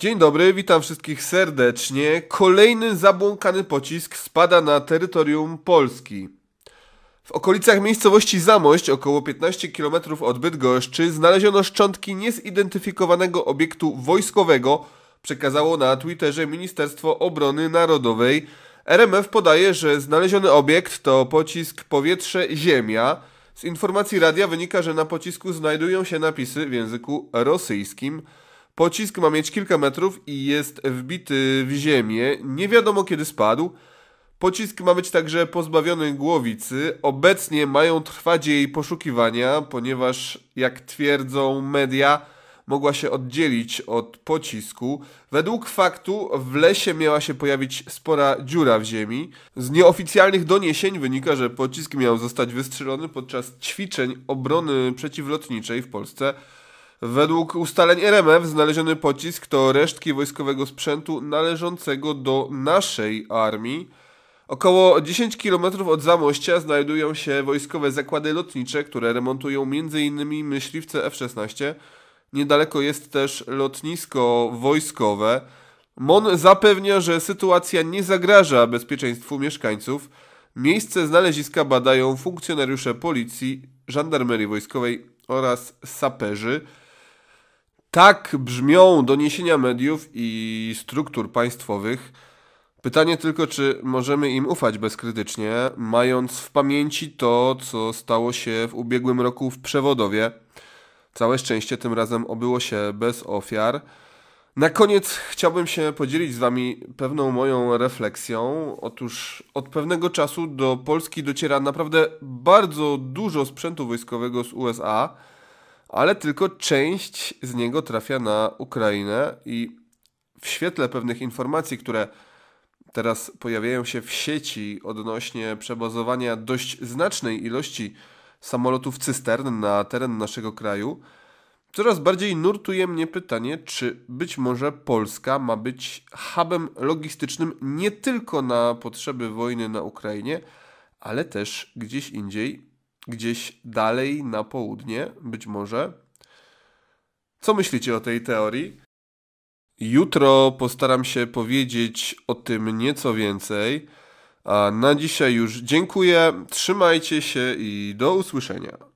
Dzień dobry, witam wszystkich serdecznie. Kolejny zabłąkany pocisk spada na terytorium Polski. W okolicach miejscowości Zamość, około 15 km od Bydgoszczy, znaleziono szczątki niezidentyfikowanego obiektu wojskowego, przekazało na Twitterze Ministerstwo Obrony Narodowej. RMF podaje, że znaleziony obiekt to pocisk powietrze-ziemia. Z informacji radia wynika, że na pocisku znajdują się napisy w języku rosyjskim. Pocisk ma mieć kilka metrów i jest wbity w ziemię. Nie wiadomo kiedy spadł. Pocisk ma być także pozbawiony głowicy. Obecnie mają trwać jej poszukiwania, ponieważ, jak twierdzą media, mogła się oddzielić od pocisku. Według faktu w lesie miała się pojawić spora dziura w ziemi. Z nieoficjalnych doniesień wynika, że pocisk miał zostać wystrzelony podczas ćwiczeń obrony przeciwlotniczej w Polsce Według ustaleń RMF znaleziony pocisk to resztki wojskowego sprzętu należącego do naszej armii. Około 10 km od Zamościa znajdują się wojskowe zakłady lotnicze, które remontują m.in. myśliwce F-16. Niedaleko jest też lotnisko wojskowe. MON zapewnia, że sytuacja nie zagraża bezpieczeństwu mieszkańców. Miejsce znaleziska badają funkcjonariusze policji, żandarmerii wojskowej oraz saperzy. Tak brzmią doniesienia mediów i struktur państwowych. Pytanie tylko, czy możemy im ufać bezkrytycznie, mając w pamięci to, co stało się w ubiegłym roku w przewodowie. Całe szczęście tym razem obyło się bez ofiar. Na koniec chciałbym się podzielić z Wami pewną moją refleksją. Otóż od pewnego czasu do Polski dociera naprawdę bardzo dużo sprzętu wojskowego z USA ale tylko część z niego trafia na Ukrainę i w świetle pewnych informacji, które teraz pojawiają się w sieci odnośnie przebazowania dość znacznej ilości samolotów cystern na teren naszego kraju, coraz bardziej nurtuje mnie pytanie, czy być może Polska ma być hubem logistycznym nie tylko na potrzeby wojny na Ukrainie, ale też gdzieś indziej gdzieś dalej na południe, być może. Co myślicie o tej teorii? Jutro postaram się powiedzieć o tym nieco więcej. A na dzisiaj już dziękuję, trzymajcie się i do usłyszenia.